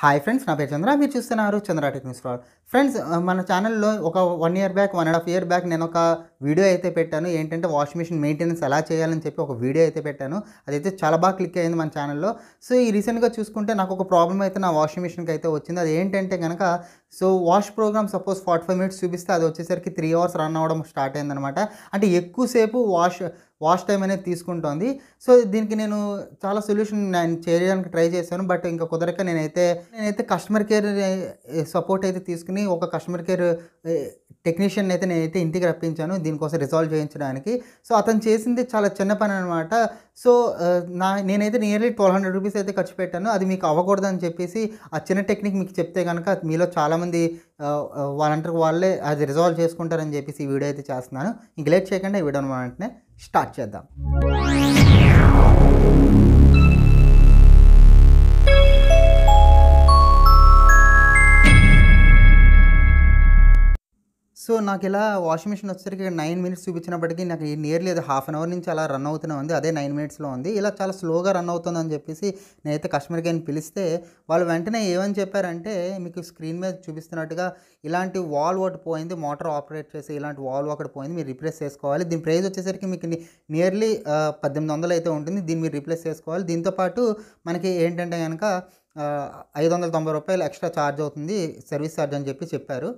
hi friends నా పేరు చంద్ర మీరు చూస్తున్నారు చంద్ర టెక్నిక్స్ ఫ్రాడ్ ఫ్రెండ్స్ మన ఛానల్లో ఒక one year back one and half year back నేను ఒక వీడియో అయితే పెట్టాను ఏంటంటే వాషింగ్ మిషన్ మెయింటెనెన్స్ ఎలా చేయాలని చెప్పి ఒక వీడియో అయితే పెట్టాను అదైతే చాలా బాగా క్లిక్ అయింది మన ఛానల్లో సో ఈ రీసెంట్గా చూసుకుంటే నాకు ఒక ప్రాబ్లం అయితే నా వాషింగ్ మిషన్కి అయితే వచ్చింది అది ఏంటంటే కనుక so wash program suppose forty five minutes చూపిస్తే అది వచ్చేసరికి త్రీ అవర్స్ రన్ అవ్వడం స్టార్ట్ అయిందనమాట అంటే ఎక్కువసేపు వాష్ వాష్ టైం అనేది తీసుకుంటోంది సో దీనికి నేను చాలా సొల్యూషన్ నేను చేయడానికి ట్రై చేశాను బట్ ఇంకా కుదరక నేనైతే నేనైతే కస్టమర్ కేర్ సపోర్ట్ అయితే తీసుకుని ఒక కస్టమర్ కేర్ టెక్నీషియన్ అయితే నేనైతే ఇంటికి రప్పించాను దీనికోసం రిజాల్వ్ చేయించడానికి సో అతను చేసింది చాలా చిన్న పని అనమాట సో నా నేనైతే నియర్లీ ట్వెల్వ్ హండ్రెడ్ రూపీస్ అయితే ఖర్చు పెట్టాను అది మీకు అవ్వకూడదని చెప్పేసి ఆ చిన్న టెక్నిక్ మీకు చెప్తే కనుక మీలో చాలామంది వాళ్ళంటారు వాళ్ళే అది రిజాల్వ్ చేసుకుంటారని చెప్పేసి ఈ వీడియో అయితే చేస్తున్నాను ఇంక లేట్ చేయకుండా ఈ వీడియోని వెంటనే స్టార్ట్ చేద్దాం సో నాకు ఇలా వాషింగ్ మిషన్ వచ్చేసరికి నైన్ మినిట్స్ చూపించినప్పటికీ నాకు నియర్లీ అది హాఫ్ అన్ అవర్ నుంచి అలా రన్ అవుతూనే ఉంది అదే నైన్ మినిట్స్లో ఉంది ఇలా చాలా స్లోగా రన్ అవుతుందని చెప్పేసి నేనైతే కస్టమర్ కేర్ని పిలిస్తే వాళ్ళు వెంటనే ఏమని చెప్పారంటే మీకు స్క్రీన్ మీద చూపిస్తున్నట్టుగా ఇలాంటి వాల్ ఒకటి పోయింది మోటార్ ఆపరేట్ చేసి ఇలాంటి వాల్ ఒకటి పోయింది మీరు రిప్లేస్ చేసుకోవాలి దీని ప్రైస్ వచ్చేసరికి మీకు నియర్లీ పద్దెనిమిది వందలు అయితే ఉంటుంది దీన్ని మీరు రిప్లేస్ చేసుకోవాలి దీంతోపాటు మనకి ఏంటంటే కనుక ఐదు వందల తొంభై రూపాయలు ఎక్స్ట్రా ఛార్జ్ అవుతుంది సర్వీస్ ఛార్జ్ అని చెప్పి చెప్పారు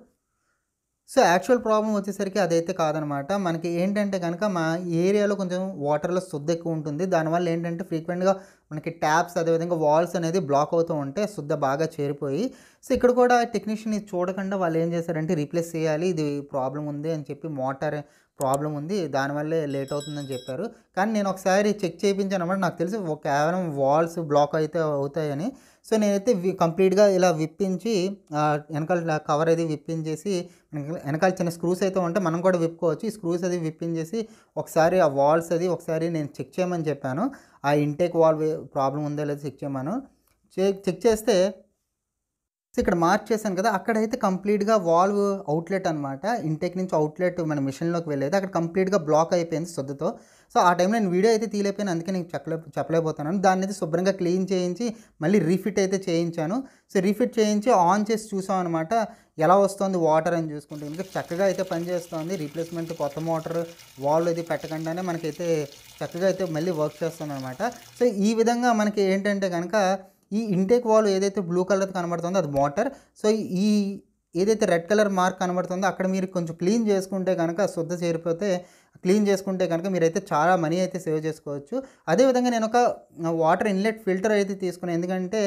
సో యాక్చువల్ ప్రాబ్లం వచ్చేసరికి అదైతే కాదనమాట మనకి ఏంటంటే కనుక మా ఏరియాలో కొంచెం వాటర్లో శుద్ధ ఎక్కువ ఉంటుంది దానివల్ల ఏంటంటే ఫ్రీక్వెంట్గా మనకి ట్యాబ్స్ అదేవిధంగా వాల్స్ అనేది బ్లాక్ అవుతూ ఉంటే శుద్ధ బాగా చేరిపోయి సో ఇక్కడ కూడా టెక్నీషియన్ చూడకుండా వాళ్ళు ఏం చేశారంటే రీప్లేస్ చేయాలి ఇది ప్రాబ్లం ఉంది అని చెప్పి మోటార్ ప్రాబ్లం ఉంది దానివల్లే లేట్ అవుతుందని చెప్పారు కానీ నేను ఒకసారి చెక్ చేయించాను అనమాట నాకు తెలిసి కేవలం వాల్స్ బ్లాక్ అయితే అవుతాయని సో నేనైతే కంప్లీట్గా ఇలా విప్పించి వెనకాల కవర్ అది విప్పించేసి వెనకాల చిన్న స్క్రూస్ అయితే ఉంటే మనం కూడా విప్పుకోవచ్చు ఈ స్క్రూస్ అది విప్పించేసి ఒకసారి ఆ వాల్స్ అది ఒకసారి నేను చెక్ చేయమని చెప్పాను ఆ ఇంటేక్ వాల్వ్ ప్రాబ్లం ఉందో లేదో చెక్ చేయమను చెక్ చెక్ చేస్తే సో ఇక్కడ మార్చేసాను కదా అక్కడైతే కంప్లీట్గా వాల్వ్ అవుట్లెట్ అనమాట ఇంటెక్ నుంచి అవుట్లెట్ మన మిషన్లోకి వెళ్ళేది అక్కడ కంప్లీట్గా బ్లాక్ అయిపోయింది సొద్దుతో సో ఆ టైంలో నేను వీడియో అయితే తీలేపోయాను అందుకే నేను చెప్పలే చెప్పలేకపోతున్నాను దాన్ని అయితే శుభ్రంగా క్లీన్ చేయించి మళ్ళీ రీఫిట్ అయితే చేయించాను సో రీఫిట్ చేయించి ఆన్ చేసి చూసాం అనమాట ఎలా వస్తుంది వాటర్ అని చూసుకుంటే ఇంకా చక్కగా అయితే పనిచేస్తుంది రీప్లేస్మెంట్ కొత్త మోటార్ వాల్ అది పెట్టకుండానే మనకైతే చక్కగా అయితే మళ్ళీ వర్క్ చేస్తుంది అనమాట సో ఈ విధంగా మనకి ఏంటంటే కనుక ఈ ఇంటేక్ వాల్ ఏదైతే బ్లూ కలర్ కనబడుతుందో అది వాటర్ సో ఈ ఏదైతే రెడ్ కలర్ మార్క్ కనబడుతుందో అక్కడ మీరు కొంచెం క్లీన్ చేసుకుంటే కనుక శుద్ధ చేరిపోతే క్లీన్ చేసుకుంటే కనుక మీరైతే చాలా మనీ అయితే సేవ్ చేసుకోవచ్చు అదేవిధంగా నేను ఒక వాటర్ ఇన్లెట్ ఫిల్టర్ అయితే తీసుకున్నాను ఎందుకంటే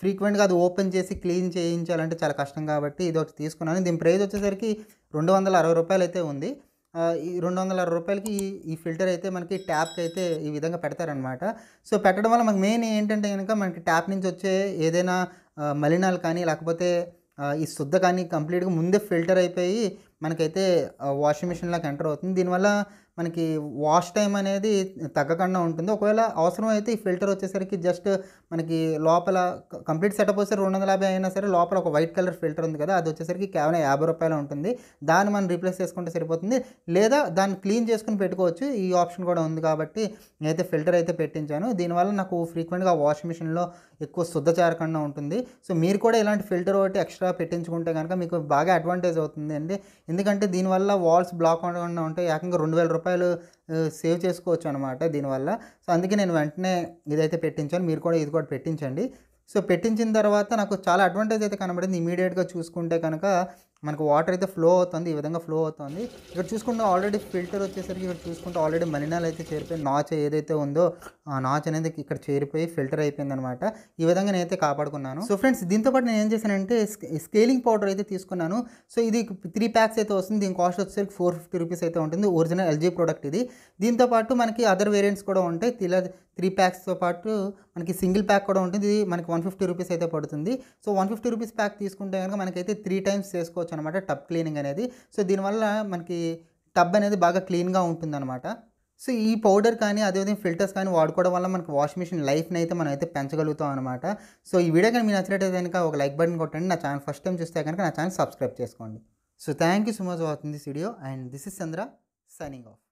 ఫ్రీక్వెంట్గా అది ఓపెన్ చేసి క్లీన్ చేయించాలంటే చాలా కష్టం కాబట్టి ఇది ఒకటి తీసుకున్నాను దీని ప్రైస్ వచ్చేసరికి రెండు వందల అరవై రూపాయలు అయితే ఉంది ఈ రెండు వందల రూపాయలకి ఈ ఫిల్టర్ అయితే మనకి ట్యాప్కి అయితే ఈ విధంగా పెడతారనమాట సో పెట్టడం వల్ల మనకి మెయిన్ ఏంటంటే కనుక మనకి ట్యాప్ నుంచి వచ్చే ఏదైనా మలినాలు కానీ లేకపోతే ఈ శుద్ధ కానీ కంప్లీట్గా ముందే ఫిల్టర్ అయిపోయి మనకైతే వాషింగ్ మిషన్లోకి ఎంటర్ అవుతుంది దీనివల్ల మనకి వాష్ టైం అనేది తగ్గకుండా ఉంటుంది ఒకవేళ అవసరం అయితే ఈ ఫిల్టర్ వచ్చేసరికి జస్ట్ మనకి లోపల కంప్లీట్ సెటప్ వస్తే రెండు వందల యాభై అయినా సరే లోపల ఒక వైట్ కలర్ ఫిల్టర్ ఉంది కదా అది వచ్చేసరికి కేవలం యాభై రూపాయలు ఉంటుంది దాన్ని మనం రీప్లేస్ చేసుకుంటే సరిపోతుంది లేదా దాన్ని క్లీన్ చేసుకుని పెట్టుకోవచ్చు ఈ ఆప్షన్ కూడా ఉంది కాబట్టి నేనైతే ఫిల్టర్ అయితే పెట్టించాను దీనివల్ల నాకు ఫ్రీక్వెంట్గా వాషింగ్ మిషన్లో ఎక్కువ శుద్ధ చేరకుండా ఉంటుంది సో మీరు కూడా ఇలాంటి ఫిల్టర్ ఒకటి ఎక్స్ట్రా పెట్టించుకుంటే కనుక మీకు బాగా అడ్వాంటేజ్ అవుతుంది అండి ఎందుకంటే దీనివల్ల వాల్స్ బ్లాక్ అవ్వకుండా ఉంటాయి ఏకంగా రెండు వేల రూపాయలు రూపాయలు సేవ్ చేసుకోవచ్చు అనమాట దీనివల్ల సో అందుకే నేను వెంటనే ఇదైతే పెట్టించాను మీరు కూడా ఇది కూడా పెట్టించండి సో పెట్టించిన తర్వాత నాకు చాలా అడ్వాంటేజ్ అయితే కనబడింది ఇమీడియట్గా చూసుకుంటే కనుక మనకు వాటర్ అయితే ఫ్లో అవుతుంది ఈ విధంగా ఫ్లో అవుతుంది ఇక్కడ చూసుకుంటే ఆల్రెడీ ఫిల్టర్ వచ్చేసరికి ఇక్కడ చూసుకుంటే ఆల్రెడీ మలినాలు అయితే చేరిపోయి నాచ్ ఏదైతే ఉందో ఆ నాచ్ అనేది ఇక్కడ చేరిపోయి ఫిల్టర్ అయిపోయింది అనమాట ఈ విధంగా నేనైతే కాపాడుకున్నాను సో ఫ్రెండ్స్ దీంతోపాటు నేను ఏం చేశానంటే స్కేలింగ్ పౌడర్ అయితే తీసుకున్నాను సో ఇది త్రీ ప్యాక్స్ అయితే వస్తుంది దీని కాస్ట్ వచ్చేసరికి ఫోర్ ఫిఫ్టీ రూపీస్ అయితే ఉంటుంది ఒరిజినల్ ఎల్జీ ప్రోడక్ట్ ఇది దీంతోపాటు మనకి అదర్ వేరియంట్స్ కూడా ఉంటాయి ఇలా త్రీ ప్యాక్స్తో పాటు మనకి సింగిల్ ప్యాక్ కూడా ఉంటుంది ఇది మనకి వన్ ఫిఫ్టీ రూపీస్ అయితే పడుతుంది so one fifty rupees pack తీసుకుంటే కనుక మనకైతే త్రీ టైమ్స్ చేసుకోవచ్చు అనమాట టబ్ క్లీనింగ్ అనేది సో దీనివల్ల మనకి టబ్ అనేది బాగా క్లీన్గా ఉంటుందన్నమాట సో ఈ పౌడర్ కానీ అదేవిధంగా ఫిల్టర్స్ కానీ వాడుకోవడం వల్ల మనకి వాషింగ్ మిషన్ లైఫ్ని అయితే మనం అయితే పెంచగలుగుతాం అనమాట సో ఈ వీడియో కానీ మీరు నచ్చినట్టయితే కనుక ఒక లైక్ బటన్ కొట్టండి నా ఛానల్ ఫస్ట్ టైం చూస్తే కనుక నా ఛానల్ సబ్స్క్రైబ్ చేసుకోండి so thank you so much watching this video and this is Chandra signing of